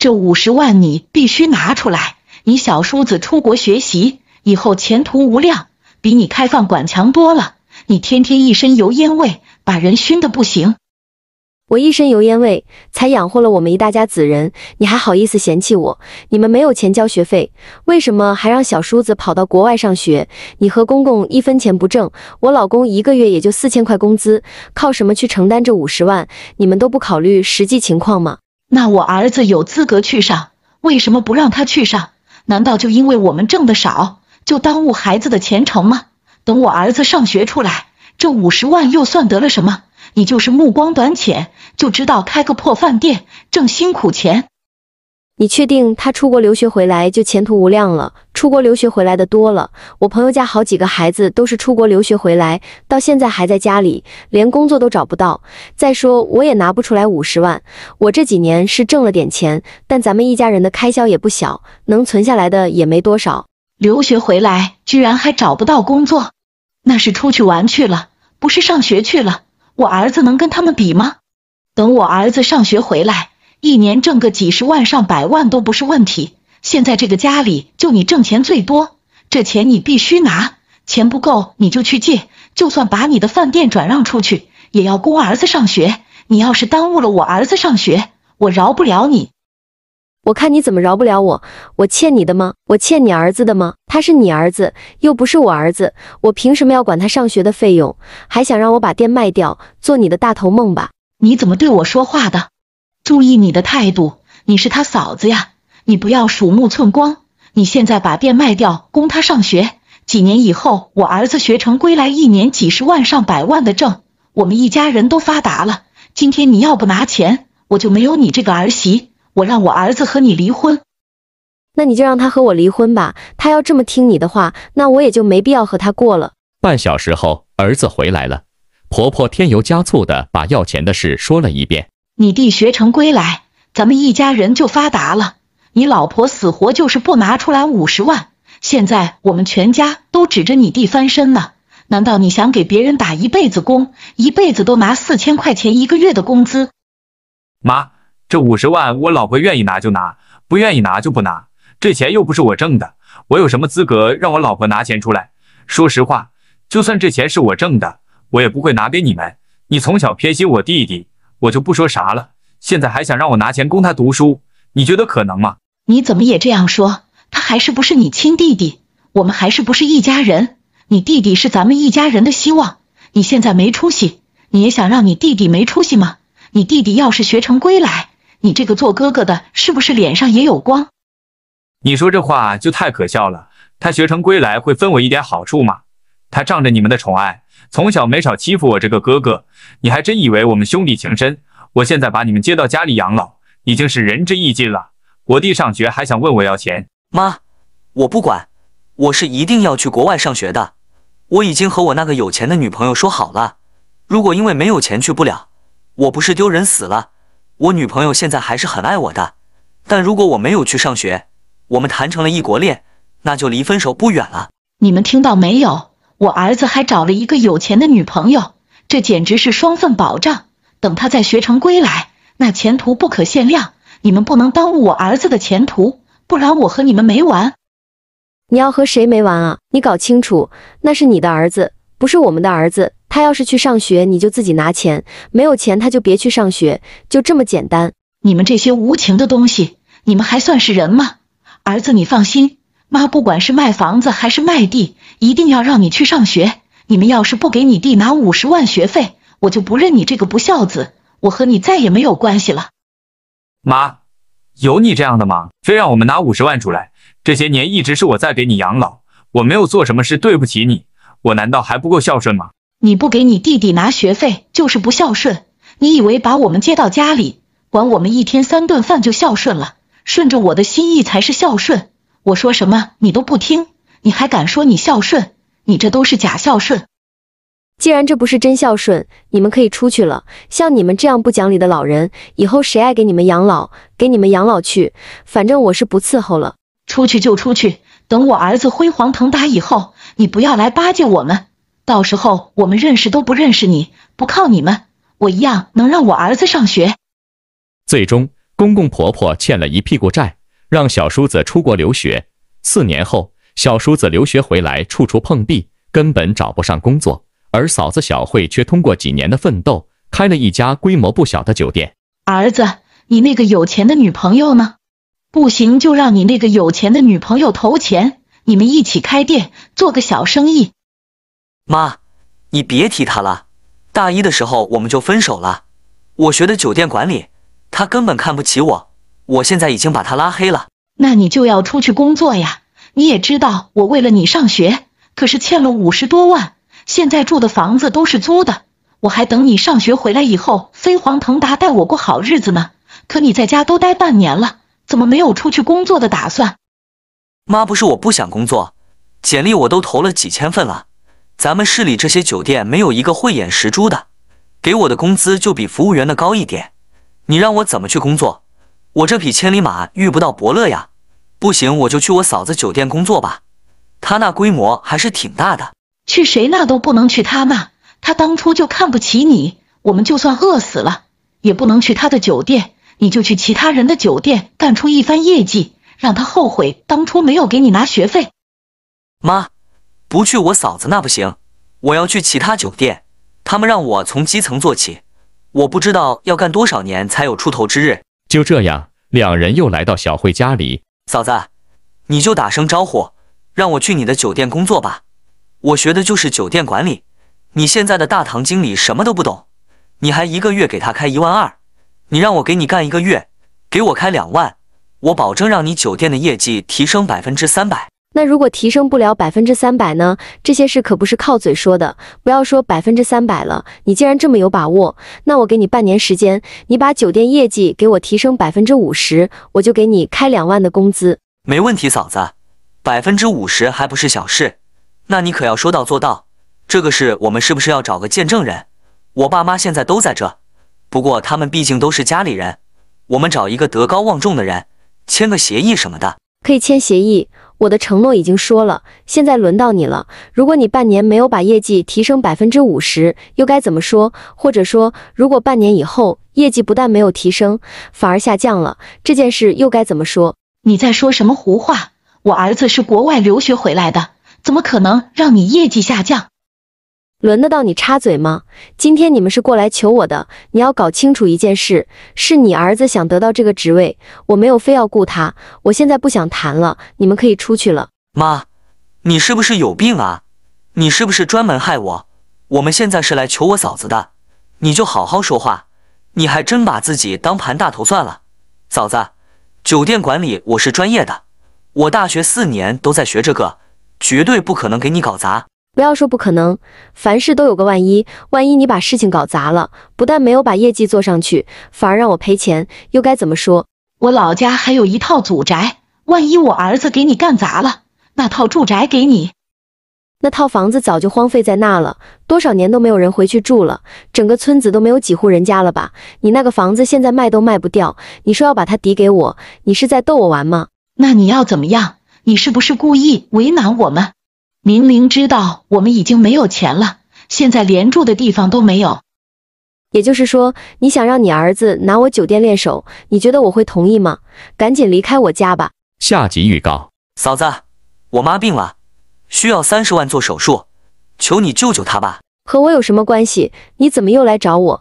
这五十万你必须拿出来，你小叔子出国学习以后前途无量，比你开饭馆强多了。你天天一身油烟味，把人熏得不行。我一身油烟味才养活了我们一大家子人，你还好意思嫌弃我？你们没有钱交学费，为什么还让小叔子跑到国外上学？你和公公一分钱不挣，我老公一个月也就四千块工资，靠什么去承担这五十万？你们都不考虑实际情况吗？那我儿子有资格去上，为什么不让他去上？难道就因为我们挣的少，就耽误孩子的前程吗？等我儿子上学出来，这五十万又算得了什么？你就是目光短浅，就知道开个破饭店，挣辛苦钱。你确定他出国留学回来就前途无量了？出国留学回来的多了，我朋友家好几个孩子都是出国留学回来，到现在还在家里，连工作都找不到。再说我也拿不出来五十万，我这几年是挣了点钱，但咱们一家人的开销也不小，能存下来的也没多少。留学回来居然还找不到工作，那是出去玩去了，不是上学去了。我儿子能跟他们比吗？等我儿子上学回来。一年挣个几十万、上百万都不是问题。现在这个家里就你挣钱最多，这钱你必须拿。钱不够你就去借，就算把你的饭店转让出去，也要供儿子上学。你要是耽误了我儿子上学，我饶不了你。我看你怎么饶不了我？我欠你的吗？我欠你儿子的吗？他是你儿子，又不是我儿子，我凭什么要管他上学的费用？还想让我把店卖掉？做你的大头梦吧！你怎么对我说话的？注意你的态度，你是他嫂子呀，你不要鼠目寸光。你现在把店卖掉，供他上学，几年以后我儿子学成归来，一年几十万上百万的挣，我们一家人都发达了。今天你要不拿钱，我就没有你这个儿媳，我让我儿子和你离婚。那你就让他和我离婚吧，他要这么听你的话，那我也就没必要和他过了。半小时后，儿子回来了，婆婆添油加醋的把要钱的事说了一遍。你弟学成归来，咱们一家人就发达了。你老婆死活就是不拿出来五十万。现在我们全家都指着你弟翻身呢。难道你想给别人打一辈子工，一辈子都拿四千块钱一个月的工资？妈，这五十万我老婆愿意拿就拿，不愿意拿就不拿。这钱又不是我挣的，我有什么资格让我老婆拿钱出来？说实话，就算这钱是我挣的，我也不会拿给你们。你从小偏心我弟弟。我就不说啥了，现在还想让我拿钱供他读书，你觉得可能吗？你怎么也这样说？他还是不是你亲弟弟？我们还是不是一家人？你弟弟是咱们一家人的希望，你现在没出息，你也想让你弟弟没出息吗？你弟弟要是学成归来，你这个做哥哥的，是不是脸上也有光？你说这话就太可笑了。他学成归来会分我一点好处吗？他仗着你们的宠爱，从小没少欺负我这个哥哥。你还真以为我们兄弟情深？我现在把你们接到家里养老，已经是仁至义尽了。我弟上学还想问我要钱，妈，我不管，我是一定要去国外上学的。我已经和我那个有钱的女朋友说好了，如果因为没有钱去不了，我不是丢人死了？我女朋友现在还是很爱我的，但如果我没有去上学，我们谈成了异国恋，那就离分手不远了。你们听到没有？我儿子还找了一个有钱的女朋友，这简直是双份保障。等他再学成归来，那前途不可限量。你们不能耽误我儿子的前途，不然我和你们没完。你要和谁没完啊？你搞清楚，那是你的儿子，不是我们的儿子。他要是去上学，你就自己拿钱；没有钱，他就别去上学，就这么简单。你们这些无情的东西，你们还算是人吗？儿子，你放心。妈，不管是卖房子还是卖地，一定要让你去上学。你们要是不给你弟拿五十万学费，我就不认你这个不孝子，我和你再也没有关系了。妈，有你这样的吗？非让我们拿五十万出来？这些年一直是我在给你养老，我没有做什么事对不起你，我难道还不够孝顺吗？你不给你弟弟拿学费就是不孝顺。你以为把我们接到家里，管我们一天三顿饭就孝顺了？顺着我的心意才是孝顺。我说什么你都不听，你还敢说你孝顺？你这都是假孝顺。既然这不是真孝顺，你们可以出去了。像你们这样不讲理的老人，以后谁爱给你们养老，给你们养老去。反正我是不伺候了。出去就出去。等我儿子辉煌腾达以后，你不要来巴结我们。到时候我们认识都不认识你，不靠你们，我一样能让我儿子上学。最终，公公婆婆欠了一屁股债。让小叔子出国留学，四年后小叔子留学回来，处处碰壁，根本找不上工作。而嫂子小慧却通过几年的奋斗，开了一家规模不小的酒店。儿子，你那个有钱的女朋友呢？不行，就让你那个有钱的女朋友投钱，你们一起开店，做个小生意。妈，你别提他了。大一的时候我们就分手了。我学的酒店管理，他根本看不起我。我现在已经把他拉黑了，那你就要出去工作呀！你也知道，我为了你上学，可是欠了五十多万，现在住的房子都是租的，我还等你上学回来以后飞黄腾达，带我过好日子呢。可你在家都待半年了，怎么没有出去工作的打算？妈，不是我不想工作，简历我都投了几千份了，咱们市里这些酒店没有一个慧眼识珠的，给我的工资就比服务员的高一点，你让我怎么去工作？我这匹千里马遇不到伯乐呀！不行，我就去我嫂子酒店工作吧。她那规模还是挺大的。去谁那都不能去她那，她当初就看不起你。我们就算饿死了，也不能去她的酒店。你就去其他人的酒店干出一番业绩，让他后悔当初没有给你拿学费。妈，不去我嫂子那不行，我要去其他酒店。他们让我从基层做起，我不知道要干多少年才有出头之日。就这样，两人又来到小慧家里。嫂子，你就打声招呼，让我去你的酒店工作吧。我学的就是酒店管理。你现在的大堂经理什么都不懂，你还一个月给他开一万二，你让我给你干一个月，给我开两万，我保证让你酒店的业绩提升百分之三百。那如果提升不了百分之三百呢？这些事可不是靠嘴说的。不要说百分之三百了，你既然这么有把握，那我给你半年时间，你把酒店业绩给我提升百分之五十，我就给你开两万的工资。没问题，嫂子，百分之五十还不是小事，那你可要说到做到。这个事我们是不是要找个见证人？我爸妈现在都在这，不过他们毕竟都是家里人，我们找一个德高望重的人，签个协议什么的。可以签协议。我的承诺已经说了，现在轮到你了。如果你半年没有把业绩提升百分之五十，又该怎么说？或者说，如果半年以后业绩不但没有提升，反而下降了，这件事又该怎么说？你在说什么胡话？我儿子是国外留学回来的，怎么可能让你业绩下降？轮得到你插嘴吗？今天你们是过来求我的，你要搞清楚一件事，是你儿子想得到这个职位，我没有非要雇他。我现在不想谈了，你们可以出去了。妈，你是不是有病啊？你是不是专门害我？我们现在是来求我嫂子的，你就好好说话。你还真把自己当盘大头算了。嫂子，酒店管理我是专业的，我大学四年都在学这个，绝对不可能给你搞砸。不要说不可能，凡事都有个万一。万一你把事情搞砸了，不但没有把业绩做上去，反而让我赔钱，又该怎么说？我老家还有一套祖宅，万一我儿子给你干砸了，那套住宅给你。那套房子早就荒废在那了，多少年都没有人回去住了，整个村子都没有几户人家了吧？你那个房子现在卖都卖不掉，你说要把它抵给我，你是在逗我玩吗？那你要怎么样？你是不是故意为难我们？明明知道我们已经没有钱了，现在连住的地方都没有。也就是说，你想让你儿子拿我酒店练手，你觉得我会同意吗？赶紧离开我家吧。下集预告：嫂子，我妈病了，需要三十万做手术，求你救救她吧。和我有什么关系？你怎么又来找我？